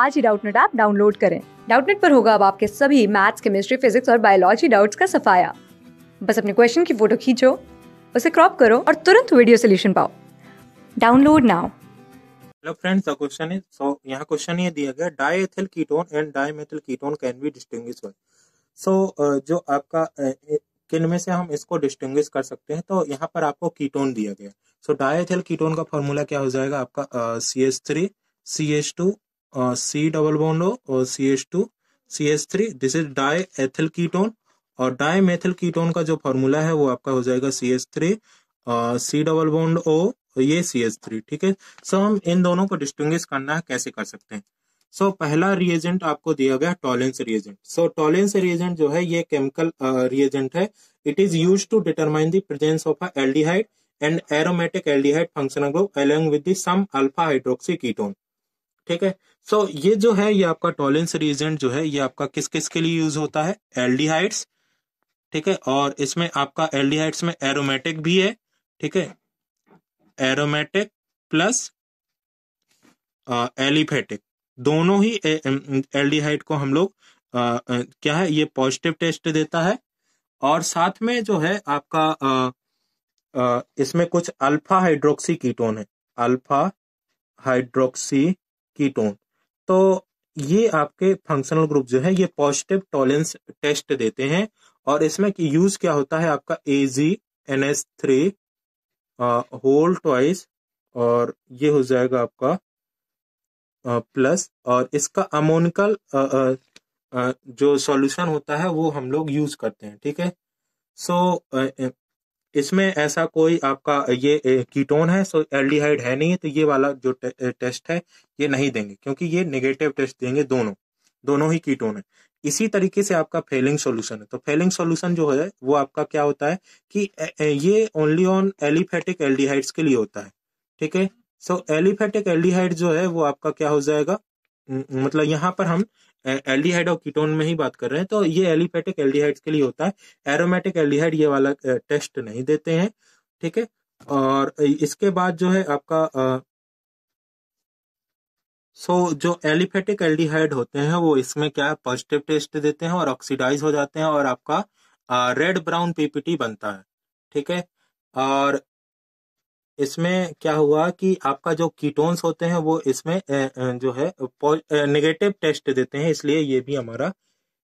आज ही Doubtnut app download करें डाउटनेट पर होगा अब आपके सभी मैथ्स केमिस्ट्री फिजिक्स और बायोलॉजी डाउट्स का सफाया बस अपने क्वेश्चन की फोटो खींचो उसे क्रॉप करो और तुरंत वीडियो सोल्यूशन पाओ download now hello friends the question is so यहाँ क्वेश्चन ये दिया गया diethyl ketone and dimethyl ketone can be distinguish so जो आपका किन में से हम इसको डिस्टिंग्विश कर सकते हैं तो यहाँ पर आपको कीटोन दिया गया सो so, डायथिल कीटोन का फॉर्मूला क्या हो जाएगा आपका C H three C H two uh, C double bond O और CH2 three this is diethyl ketone और डाई मेथल कीटोन का जो फॉर्मूला है वो आपका हो जाएगा C H three C double bond O ये सी एच थ्री ठीक है सो हम इन दोनों को डिस्टिंग्विश करना है कैसे कर सकते हैं सो so, पहला रिएजेंट आपको दिया गया Tollens reagent so Tollens reagent जो है ये केमिकल रिएजेंट uh, है it is use to determine the presence of a aldehyde and aromatic aldehyde functional group along with the some alpha hydroxy ketone ठीक है सो so, ये जो है ये आपका टॉलेंस रिएजेंट जो है ये आपका किस किस के लिए यूज होता है एल्डिहाइड्स ठीक है और इसमें आपका एल्डिहाइड्स में एरोमेटिक भी है ठीक है एरोमेटिक प्लस एलिफेटिक दोनों ही एल्डिहाइड को हम लोग uh, uh, क्या है ये पॉजिटिव टेस्ट देता है और साथ में जो है आपका आ, uh, आ, इसमें कुछ अल्फा हाइड्रोक्सी कीटोन है अल्फा हाइड्रोक्सी कीटोन तो ये आपके फंक्शनल ग्रुप जो है ये पॉजिटिव टॉलेंस टेस्ट देते हैं और इसमें यूज क्या होता है आपका A G N S three होल टॉइस और ये हो जाएगा आपका आ, प्लस और इसका अमोनिकल जो सॉल्यूशन होता है वो हम लोग यूज करते हैं ठीक है सो so, इसमें ऐसा कोई आपका ये कीटोन है सो एल्डिहाइड है नहीं तो ये वाला जो टे, टेस्ट है ये नहीं देंगे क्योंकि ये नेगेटिव टेस्ट देंगे दोनों दोनों ही कीटोन है इसी तरीके से आपका फेलिंग सॉल्यूशन है तो फेलिंग सॉल्यूशन जो है वो आपका क्या होता है कि ये ओनली ऑन एलिफेटिक एल्डिहाइड्स के लिए होता है ठीक है सो एलिफेटिक एल्डिहाइड जो है वो आपका क्या हो जाएगा हम्म, मतलब यहाँ पर हम एल्डिहाइड और कीटोन में ही बात कर रहे हैं तो ये एलिफेटिक एल्डिहाइड्स के लिए होता है एरोमेटिक एल्डिहाइड ये वाला टेस्ट नहीं देते हैं ठीक है और इसके बाद जो है आपका आ, सो so, जो एलिफेटिक एल्डिहाइड होते हैं वो इसमें क्या है पॉजिटिव टेस्ट देते हैं और ऑक्सीडाइज हो जाते हैं और आपका रेड ब्राउन पीपीटी बनता है ठीक है और इसमें क्या हुआ कि आपका जो कीटोन्स होते हैं वो इसमें जो है नेगेटिव टेस्ट देते हैं इसलिए ये भी हमारा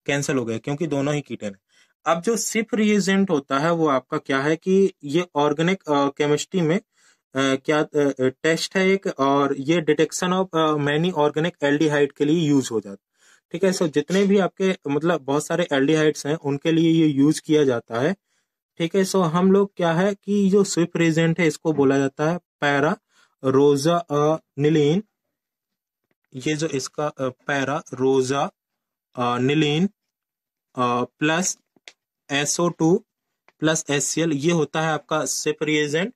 कैंसिल हो गया क्योंकि दोनों ही कीटन है अब जो सिप रिएजेंट होता है वो आपका क्या है कि ये ऑर्गेनिक केमिस्ट्री में क्या टेस्ट है एक और ये detection of many organic aldehyde के लिए यूज हो जाता ठीक है सो जितने भी आपके मतलब बहुत सारे एल्डिहाइड्स हैं उनके लिए ये यूज किया जाता है ठीक है सो हम लोग क्या है कि जो स्विप रेजेंट है इसको बोला जाता है पैरा रोजा निलीन ये जो इसका pararosaniline plus SO two plus S C L ये होता है आपका स्विप रेजेंट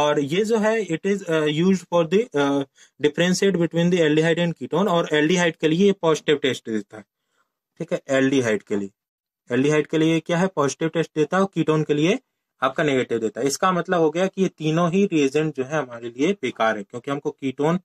और ये जो है it is use for the differentiate between the aldehyde and ketone और एल्डिहाइड के लिए पॉजिटिव टेस्ट देता है ठीक है एल्डिहाइड के लिए एल्डिहाइड के लिए क्या है पॉजिटिव टेस्ट देता है और कीटोन के लिए आपका नेगेटिव देता है इसका मतलब हो गया कि ये तीनों ही रिएजेंट जो है हमारे लिए बेकार है क्योंकि हमको कीटोन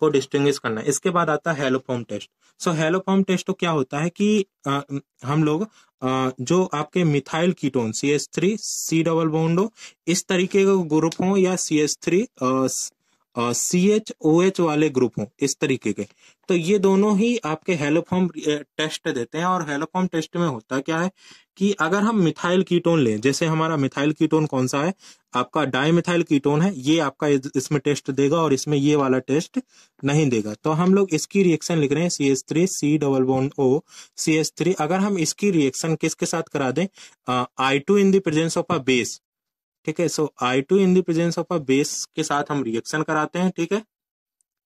को डिस्टिंग करना है इसके बाद आता है haloform test so haloform test तो क्या होता है कि आ, हम लोग आ, जो आपके methyl ketone C S three C double bond O इस तरीके के ग्रुप हो या C S three C H O H वाले ग्रुप हों इस तरीके के तो ये दोनों ही आपके हेलोफॉर्म टेस्ट देते हैं और हेलोफॉर्म टेस्ट में होता क्या है कि अगर हम मिथाइल कीटोन लें जैसे हमारा मिथाइल कीटोन कौन सा है आपका मिथाइल कीटोन है ये आपका इसमें टेस्ट देगा और इसमें ये वाला टेस्ट नहीं देगा तो हम लोग इसकी रिएक्शन लिख रहे हैं C S three C double one O C S three अगर हम इसकी रिएक्शन किसके साथ करा दें I two in the presence of a base ठीक है so I two in the presence of a base के साथ हम रिएक्शन कराते हैं ठीक है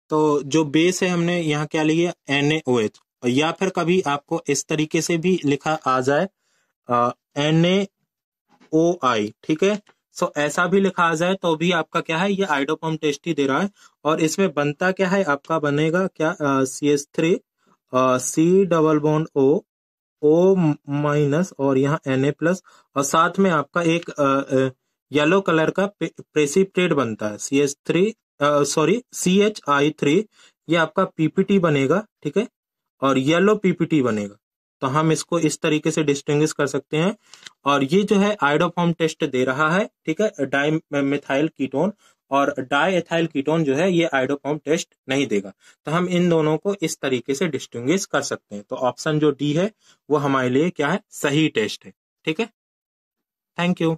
तो जो बेस है हमने यहाँ क्या लिया एन ए एच या फिर कभी आपको इस तरीके से भी लिखा आ जाए एन ए ओ आई ठीक है सो ऐसा भी लिखा आ जाए तो भी आपका क्या है ये आइडोपम टेस्ट ही दे रहा है और इसमें बनता क्या है आपका बनेगा क्या C S three C double bond O O minus और यहाँ एन ए प्लस और साथ में आपका एक uh, uh, येलो कलर का प्रेसिपिटेट बनता है C H three sorry C H I three ये आपका पीपीटी बनेगा ठीक है और येलो पीपीटी बनेगा तो हम इसको इस तरीके से डिस्टिंग्विश कर सकते हैं और ये जो है आइडोफॉर्म टेस्ट दे रहा है ठीक है डाई मिथाइल कीटोन और डाई एथाइल कीटोन जो है ये आइडोफॉर्म टेस्ट नहीं देगा तो हम इन दोनों को इस तरीके से डिस्टिंग्विश कर सकते हैं तो ऑप्शन जो डी है वो हमारे लिए क्या है सही टेस्ट है ठीक है थैंक यू